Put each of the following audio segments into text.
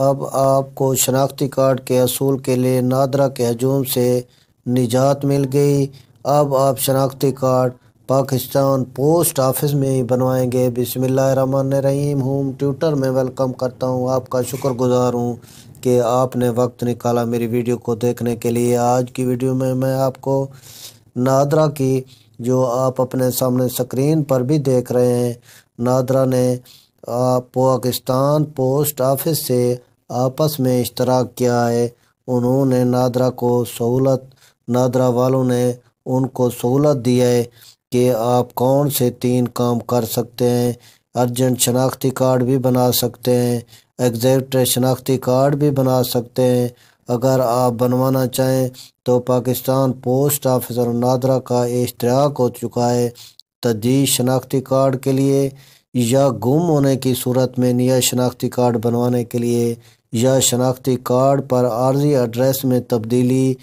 अब आपको शनाख्ती कार्ड के असूल के लिए नादरा के हजूम से निजात मिल गई अब आप शनाख्ती कार्ड पाकिस्तान पोस्ट ऑफिस में ही बनवाएंगे रहीम हूँ ट्विटर में वेलकम करता हूँ आपका शुक्रगुजार हूँ कि आपने वक्त निकाला मेरी वीडियो को देखने के लिए आज की वीडियो में मैं आपको नादरा की जो आप अपने सामने स्क्रीन पर भी देख रहे हैं नादरा ने पाकिस्तान पोस्ट ऑफिस से आपस में इश्तराक किया है उन्होंने नादरा को सहूलत नादरा वालों ने उनको सहूलत दी है कि आप कौन से तीन काम कर सकते हैं अर्जेंट शनाख्ती कार्ड भी बना सकते हैं एग्जैक्ट शनाख्ती कार्ड भी बना सकते हैं अगर आप बनवाना चाहें तो पाकिस्तान पोस्ट ऑफिसर और नादरा का इश्तराक हो चुका है तजदीद शनाख्ती कार्ड के लिए या गुम होने की सूरत में नया शनाख्ती कार्ड बनवाने के लिए या शनाख्ती कार्ड पर आर्जी एड्रेस में तब्दीली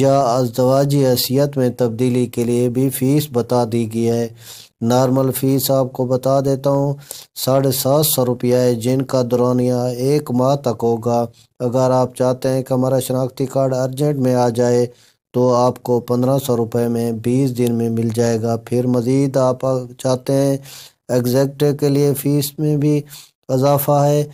या अजवाजी हैसियत में तब्दीली के लिए भी फ़ीस बता दी गई है नॉर्मल फ़ीस आपको बता देता हूँ साढ़े सात सौ रुपया है जिनका दौरानिया एक माह तक होगा अगर आप चाहते हैं कि हमारा शनाख्ती कार्ड अर्जेंट में आ जाए तो आपको पंद्रह सौ रुपये में बीस दिन में मिल जाएगा फिर मज़ीद आप चाहते हैं एग्जैक्ट के लिए फ़ीस में भी इजाफा है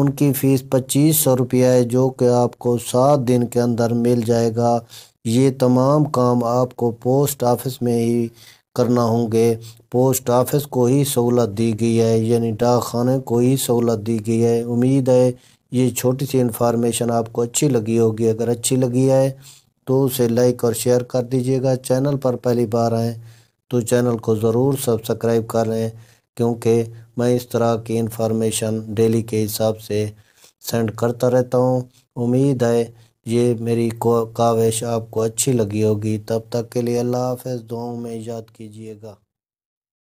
उनकी फ़ीस पच्चीस सौ रुपया है जो कि आपको सात दिन के अंदर मिल जाएगा ये तमाम काम आपको पोस्ट ऑफिस में ही करना होंगे पोस्ट ऑफिस को ही सहूलत दी गई है यानी डाक खाने को ही सहूलत दी गई है उम्मीद है ये छोटी सी इन्फॉर्मेशन आपको अच्छी लगी होगी अगर अच्छी लगी है तो उसे लाइक और शेयर कर दीजिएगा चैनल पर पहली बार आएँ तो चैनल को ज़रूर सब्सक्राइब कर लें क्योंकि मैं इस तरह की इन्फॉर्मेशन डेली के हिसाब से सेंड करता रहता हूँ उम्मीद है ये मेरी काविश आपको अच्छी लगी होगी तब तक के लिए अल्लाह हाफ दुआओं में याद कीजिएगा